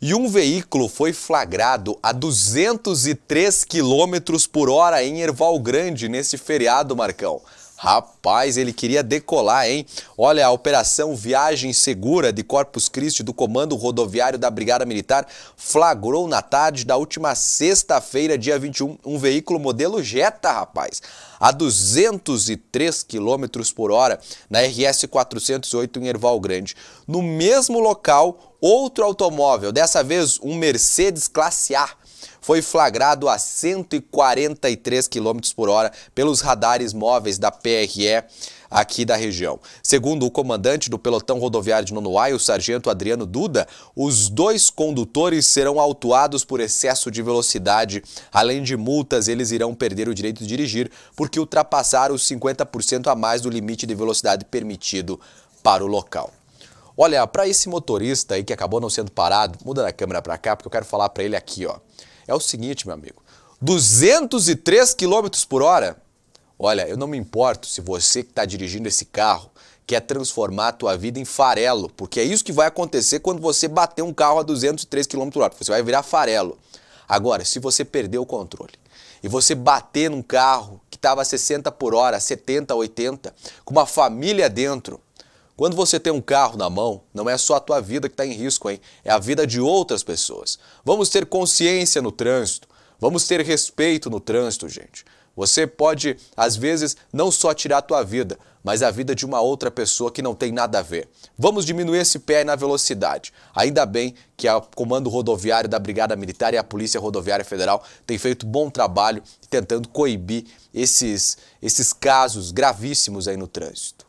e um veículo foi flagrado a 203 km por hora em Erval Grande nesse feriado, Marcão. Rapaz, ele queria decolar, hein? Olha, a Operação Viagem Segura de Corpus Christi do Comando Rodoviário da Brigada Militar flagrou na tarde da última sexta-feira, dia 21, um veículo modelo Jetta, rapaz, a 203 km por hora na RS 408 em Erval Grande. No mesmo local, outro automóvel, dessa vez um Mercedes Classe A, foi flagrado a 143 km por hora pelos radares móveis da PRE aqui da região. Segundo o comandante do pelotão rodoviário de Nonoai, o sargento Adriano Duda, os dois condutores serão autuados por excesso de velocidade. Além de multas, eles irão perder o direito de dirigir porque ultrapassaram os 50% a mais do limite de velocidade permitido para o local. Olha, para esse motorista aí que acabou não sendo parado, muda a câmera para cá porque eu quero falar para ele aqui, ó. É o seguinte, meu amigo, 203 km por hora? Olha, eu não me importo se você que está dirigindo esse carro quer transformar a tua vida em farelo, porque é isso que vai acontecer quando você bater um carro a 203 km por hora, você vai virar farelo. Agora, se você perder o controle e você bater num carro que estava a 60 por hora, 70, 80, com uma família dentro, quando você tem um carro na mão, não é só a tua vida que está em risco, hein? É a vida de outras pessoas. Vamos ter consciência no trânsito. Vamos ter respeito no trânsito, gente. Você pode, às vezes, não só tirar a tua vida, mas a vida de uma outra pessoa que não tem nada a ver. Vamos diminuir esse pé na velocidade. Ainda bem que o Comando Rodoviário da Brigada Militar e a Polícia Rodoviária Federal têm feito bom trabalho tentando coibir esses, esses casos gravíssimos aí no trânsito.